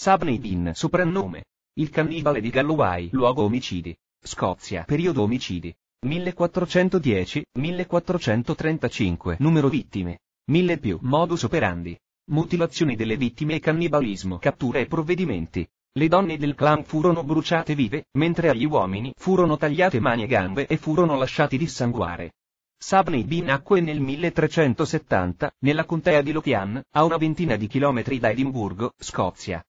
Sabnidin, soprannome. Il cannibale di Galloway, luogo omicidi. Scozia, periodo omicidi. 1410-1435, numero vittime. 1000 più, modus operandi. Mutilazioni delle vittime e cannibalismo, catture e provvedimenti. Le donne del clan furono bruciate vive, mentre agli uomini furono tagliate mani e gambe e furono lasciati dissanguare. Sabney Bin nacque nel 1370, nella contea di Lothian, a una ventina di chilometri da Edimburgo, Scozia.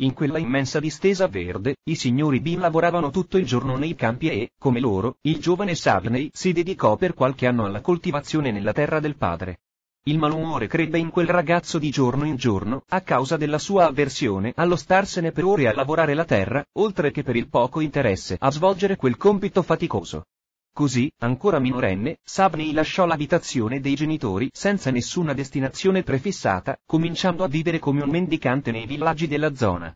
In quella immensa distesa verde, i signori Bean lavoravano tutto il giorno nei campi e, come loro, il giovane Savney si dedicò per qualche anno alla coltivazione nella terra del padre. Il malumore crebbe in quel ragazzo di giorno in giorno, a causa della sua avversione allo starsene per ore a lavorare la terra, oltre che per il poco interesse a svolgere quel compito faticoso. Così, ancora minorenne, Sabney lasciò l'abitazione dei genitori senza nessuna destinazione prefissata, cominciando a vivere come un mendicante nei villaggi della zona.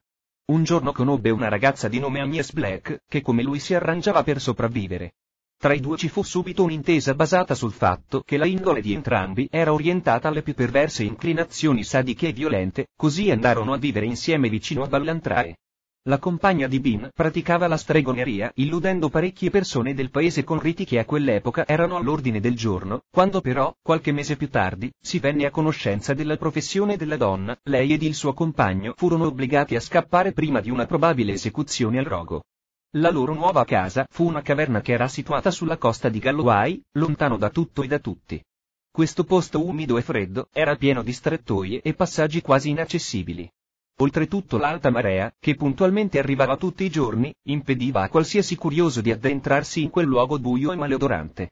Un giorno conobbe una ragazza di nome Agnes Black, che come lui si arrangiava per sopravvivere. Tra i due ci fu subito un'intesa basata sul fatto che la indole di entrambi era orientata alle più perverse inclinazioni sadiche e violente, così andarono a vivere insieme vicino a Ballantrae. La compagna di Bean praticava la stregoneria, illudendo parecchie persone del paese con riti che a quell'epoca erano all'ordine del giorno, quando però, qualche mese più tardi, si venne a conoscenza della professione della donna, lei ed il suo compagno furono obbligati a scappare prima di una probabile esecuzione al rogo. La loro nuova casa fu una caverna che era situata sulla costa di Galloway, lontano da tutto e da tutti. Questo posto umido e freddo era pieno di strettoie e passaggi quasi inaccessibili. Oltretutto l'alta marea, che puntualmente arrivava tutti i giorni, impediva a qualsiasi curioso di addentrarsi in quel luogo buio e maleodorante.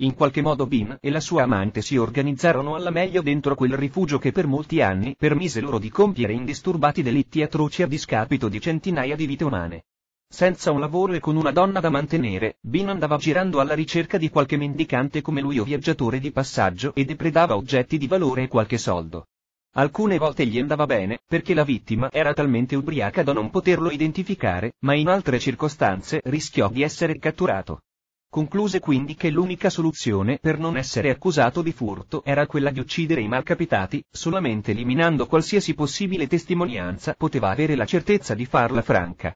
In qualche modo Bin e la sua amante si organizzarono alla meglio dentro quel rifugio che per molti anni permise loro di compiere indisturbati delitti atroci a discapito di centinaia di vite umane. Senza un lavoro e con una donna da mantenere, Bin andava girando alla ricerca di qualche mendicante come lui o viaggiatore di passaggio e depredava oggetti di valore e qualche soldo. Alcune volte gli andava bene, perché la vittima era talmente ubriaca da non poterlo identificare, ma in altre circostanze rischiò di essere catturato. Concluse quindi che l'unica soluzione per non essere accusato di furto era quella di uccidere i malcapitati, solamente eliminando qualsiasi possibile testimonianza poteva avere la certezza di farla franca.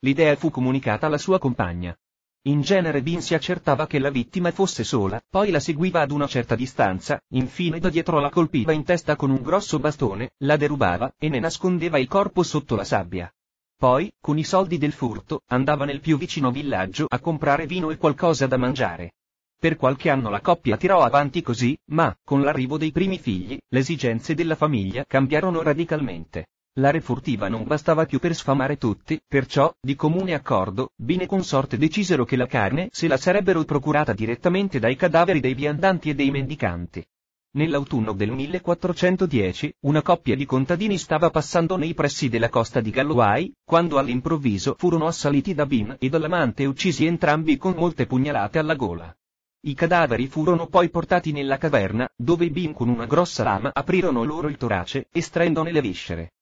L'idea fu comunicata alla sua compagna. In genere Dean si accertava che la vittima fosse sola, poi la seguiva ad una certa distanza, infine da dietro la colpiva in testa con un grosso bastone, la derubava e ne nascondeva il corpo sotto la sabbia. Poi, con i soldi del furto, andava nel più vicino villaggio a comprare vino e qualcosa da mangiare. Per qualche anno la coppia tirò avanti così, ma, con l'arrivo dei primi figli, le esigenze della famiglia cambiarono radicalmente. La re furtiva non bastava più per sfamare tutti, perciò, di comune accordo, Bine e consorte decisero che la carne se la sarebbero procurata direttamente dai cadaveri dei viandanti e dei mendicanti. Nell'autunno del 1410, una coppia di contadini stava passando nei pressi della costa di Galloway, quando all'improvviso furono assaliti da Bin e dall'amante uccisi entrambi con molte pugnalate alla gola. I cadaveri furono poi portati nella caverna, dove i Bin con una grossa lama aprirono loro il torace, estraendone le viscere.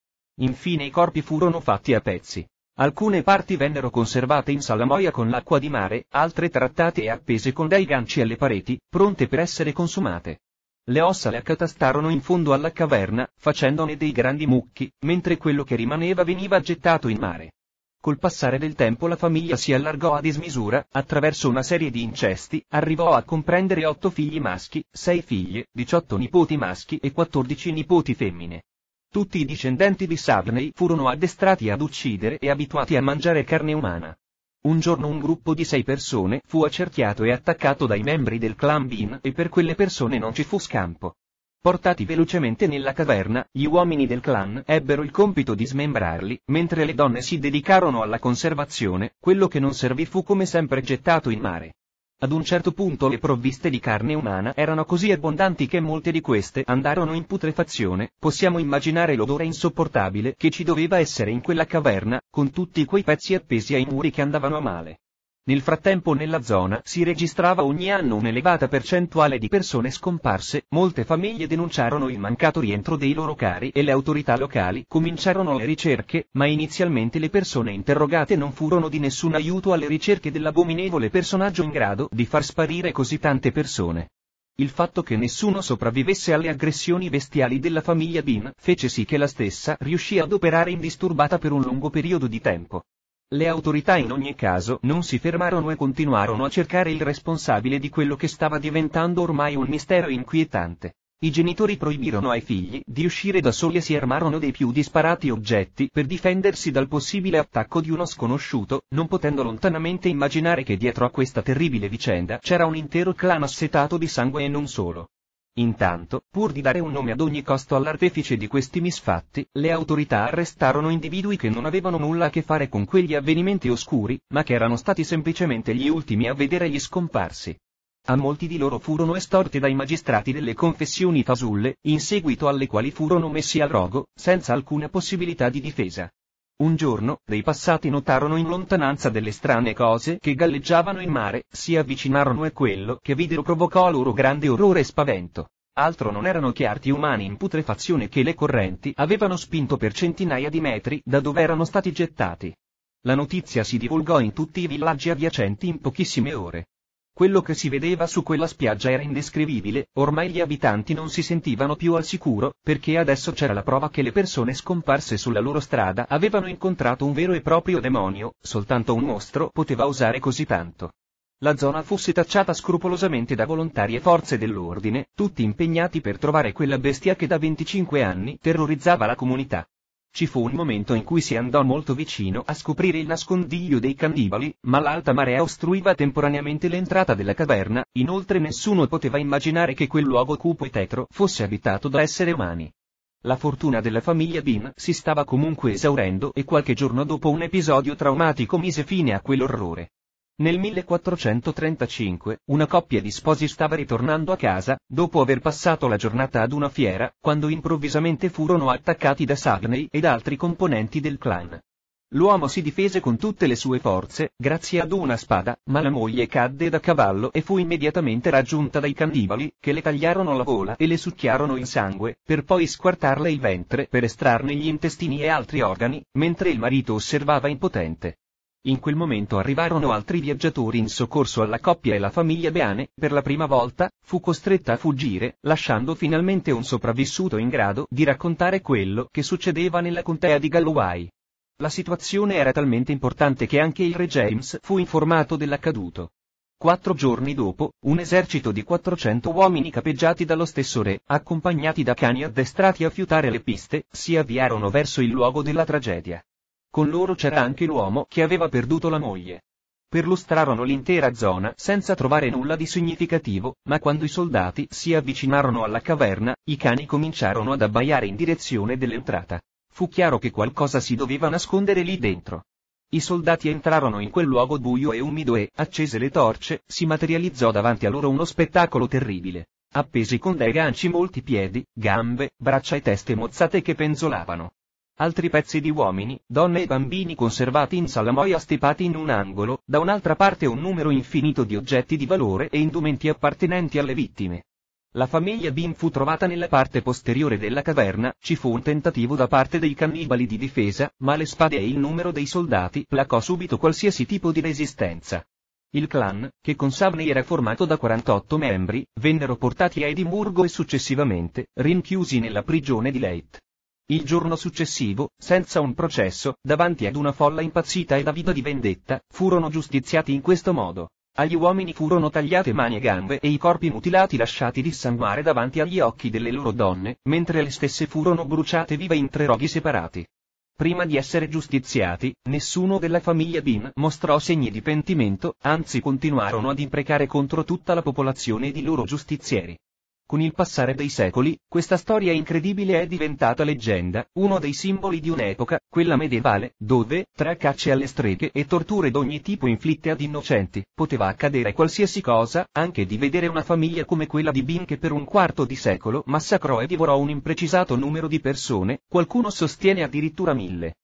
Infine i corpi furono fatti a pezzi. Alcune parti vennero conservate in salamoia con l'acqua di mare, altre trattate e appese con dei ganci alle pareti, pronte per essere consumate. Le ossa le accatastarono in fondo alla caverna, facendone dei grandi mucchi, mentre quello che rimaneva veniva gettato in mare. Col passare del tempo la famiglia si allargò a dismisura, attraverso una serie di incesti, arrivò a comprendere otto figli maschi, sei figlie, diciotto nipoti maschi e quattordici nipoti femmine. Tutti i discendenti di Sabney furono addestrati ad uccidere e abituati a mangiare carne umana. Un giorno un gruppo di sei persone fu accerchiato e attaccato dai membri del clan Bean e per quelle persone non ci fu scampo. Portati velocemente nella caverna, gli uomini del clan ebbero il compito di smembrarli, mentre le donne si dedicarono alla conservazione, quello che non servì fu come sempre gettato in mare. Ad un certo punto le provviste di carne umana erano così abbondanti che molte di queste andarono in putrefazione, possiamo immaginare l'odore insopportabile che ci doveva essere in quella caverna, con tutti quei pezzi appesi ai muri che andavano a male. Nel frattempo nella zona si registrava ogni anno un'elevata percentuale di persone scomparse, molte famiglie denunciarono il mancato rientro dei loro cari e le autorità locali cominciarono le ricerche, ma inizialmente le persone interrogate non furono di nessun aiuto alle ricerche dell'abominevole personaggio in grado di far sparire così tante persone. Il fatto che nessuno sopravvivesse alle aggressioni bestiali della famiglia Bean fece sì che la stessa riuscì ad operare indisturbata per un lungo periodo di tempo. Le autorità in ogni caso non si fermarono e continuarono a cercare il responsabile di quello che stava diventando ormai un mistero inquietante. I genitori proibirono ai figli di uscire da soli e si armarono dei più disparati oggetti per difendersi dal possibile attacco di uno sconosciuto, non potendo lontanamente immaginare che dietro a questa terribile vicenda c'era un intero clan assetato di sangue e non solo. Intanto, pur di dare un nome ad ogni costo all'artefice di questi misfatti, le autorità arrestarono individui che non avevano nulla a che fare con quegli avvenimenti oscuri, ma che erano stati semplicemente gli ultimi a vedere gli scomparsi. A molti di loro furono estorte dai magistrati delle confessioni fasulle, in seguito alle quali furono messi al rogo, senza alcuna possibilità di difesa. Un giorno, dei passati notarono in lontananza delle strane cose che galleggiavano in mare, si avvicinarono e quello che videro provocò loro grande orrore e spavento. Altro non erano che arti umani in putrefazione che le correnti avevano spinto per centinaia di metri da dove erano stati gettati. La notizia si divulgò in tutti i villaggi adiacenti in pochissime ore. Quello che si vedeva su quella spiaggia era indescrivibile, ormai gli abitanti non si sentivano più al sicuro, perché adesso c'era la prova che le persone scomparse sulla loro strada avevano incontrato un vero e proprio demonio, soltanto un mostro poteva usare così tanto. La zona fosse tacciata scrupolosamente da volontarie forze dell'ordine, tutti impegnati per trovare quella bestia che da 25 anni terrorizzava la comunità. Ci fu un momento in cui si andò molto vicino a scoprire il nascondiglio dei cannibali, ma l'alta marea ostruiva temporaneamente l'entrata della caverna, inoltre nessuno poteva immaginare che quel luogo cupo e tetro fosse abitato da esseri umani. La fortuna della famiglia Bean si stava comunque esaurendo e qualche giorno dopo un episodio traumatico mise fine a quell'orrore. Nel 1435, una coppia di sposi stava ritornando a casa, dopo aver passato la giornata ad una fiera, quando improvvisamente furono attaccati da Sarney ed altri componenti del clan. L'uomo si difese con tutte le sue forze, grazie ad una spada, ma la moglie cadde da cavallo e fu immediatamente raggiunta dai cannibali, che le tagliarono la gola e le succhiarono il sangue, per poi squartarle il ventre per estrarne gli intestini e altri organi, mentre il marito osservava impotente. In quel momento arrivarono altri viaggiatori in soccorso alla coppia e la famiglia Beane, per la prima volta, fu costretta a fuggire, lasciando finalmente un sopravvissuto in grado di raccontare quello che succedeva nella contea di Galloway. La situazione era talmente importante che anche il re James fu informato dell'accaduto. Quattro giorni dopo, un esercito di 400 uomini capeggiati dallo stesso re, accompagnati da cani addestrati a fiutare le piste, si avviarono verso il luogo della tragedia. Con loro c'era anche l'uomo che aveva perduto la moglie. Perlustrarono l'intera zona senza trovare nulla di significativo, ma quando i soldati si avvicinarono alla caverna, i cani cominciarono ad abbaiare in direzione dell'entrata. Fu chiaro che qualcosa si doveva nascondere lì dentro. I soldati entrarono in quel luogo buio e umido e, accese le torce, si materializzò davanti a loro uno spettacolo terribile. Appesi con dei ganci molti piedi, gambe, braccia e teste mozzate che penzolavano. Altri pezzi di uomini, donne e bambini conservati in salamoia stipati in un angolo, da un'altra parte un numero infinito di oggetti di valore e indumenti appartenenti alle vittime. La famiglia Bin fu trovata nella parte posteriore della caverna, ci fu un tentativo da parte dei cannibali di difesa, ma le spade e il numero dei soldati placò subito qualsiasi tipo di resistenza. Il clan, che con Savney era formato da 48 membri, vennero portati a Edimburgo e successivamente, rinchiusi nella prigione di Leyte. Il giorno successivo, senza un processo, davanti ad una folla impazzita ed avida di vendetta, furono giustiziati in questo modo. Agli uomini furono tagliate mani e gambe e i corpi mutilati lasciati dissanguare davanti agli occhi delle loro donne, mentre le stesse furono bruciate vive in tre roghi separati. Prima di essere giustiziati, nessuno della famiglia Bin mostrò segni di pentimento, anzi continuarono ad imprecare contro tutta la popolazione ed i loro giustizieri. Con il passare dei secoli, questa storia incredibile è diventata leggenda, uno dei simboli di un'epoca, quella medievale, dove, tra cacce alle streghe e torture d'ogni tipo inflitte ad innocenti, poteva accadere qualsiasi cosa, anche di vedere una famiglia come quella di Bin che per un quarto di secolo massacrò e divorò un imprecisato numero di persone, qualcuno sostiene addirittura mille.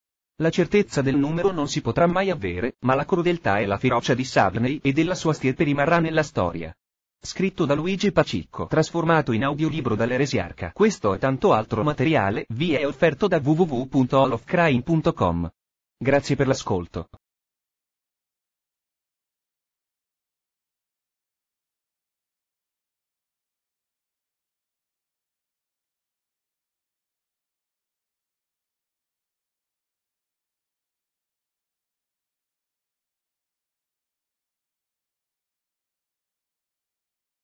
La certezza del numero non si potrà mai avere, ma la crudeltà e la ferocia di Savney e della sua stirpe rimarrà nella storia. Scritto da Luigi Pacicco, trasformato in audiolibro dall'Eresiarca. Questo e tanto altro materiale vi è offerto da www.allofcrime.com. Grazie per l'ascolto.